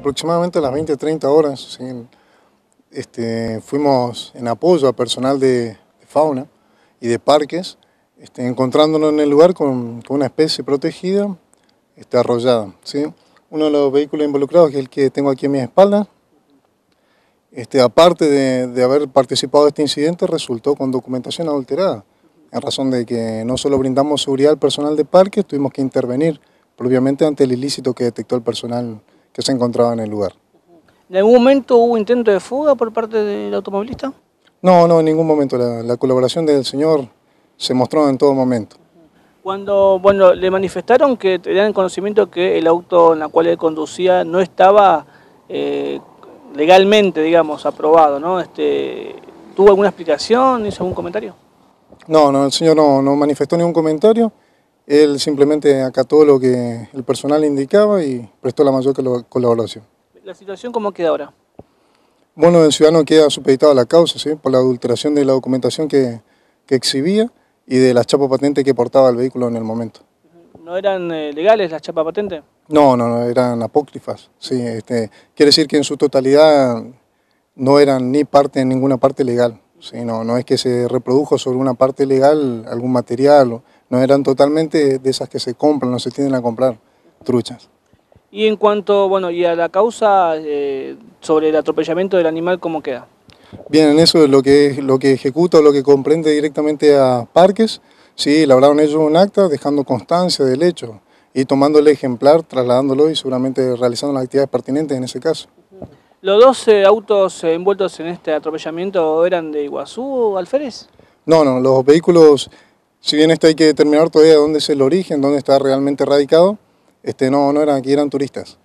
aproximadamente a las 20, 30 horas, este, fuimos en apoyo a personal de, fauna y de parques, este, encontrándonos en el lugar con, una especie protegida este, arrollada. Uno de los vehículos involucrados, que es el que tengo aquí a mi espalda, aparte de, haber participado en este incidente, resultó con documentación adulterada, en razón de que no solo brindamos seguridad al personal de parques, tuvimos que intervenir propiamente ante el ilícito que detectó el personal que se encontraba en el lugar. ¿En algún momento hubo intento de fuga por parte del automovilista? No, no, en ningún momento. La, colaboración del señor se mostró en todo momento. Cuando bueno, le manifestaron que tenían conocimiento que el auto en el cual él conducía no estaba eh, legalmente, digamos, aprobado, ¿no? Este, ¿Tuvo alguna explicación? ¿Hizo algún comentario? No, no, el señor no, no manifestó ningún comentario. Él simplemente acató lo que el personal indicaba y prestó la mayor colaboración. ¿La situación cómo queda ahora? Bueno, el ciudadano queda supeditado a la causa, ¿sí? por la adulteración de la documentación que, exhibía y de las chapas patentes que portaba el vehículo en el momento. ¿No eran eh, legales las chapas patentes? No, no, eran apócrifas. Sí, este, quiere decir que en su totalidad no eran ni parte, ninguna parte legal. Sí, no, no es que se reprodujo sobre una parte legal algún material no eran totalmente de esas que se compran, no se tienden a comprar truchas. Y en cuanto, bueno, y a la causa eh, sobre el atropellamiento del animal, ¿cómo queda? Bien, en eso es lo que, lo que ejecuta, lo que comprende directamente a Parques, sí, elaboraron ellos un acta dejando constancia del hecho y tomando el ejemplar, trasladándolo y seguramente realizando las actividades pertinentes en ese caso. ¿Los dos eh, autos envueltos en este atropellamiento eran de Iguazú o Alférez? No, no, los vehículos si bien este hay que determinar todavía dónde es el origen, dónde está realmente radicado, este, no, no eran aquí, eran turistas.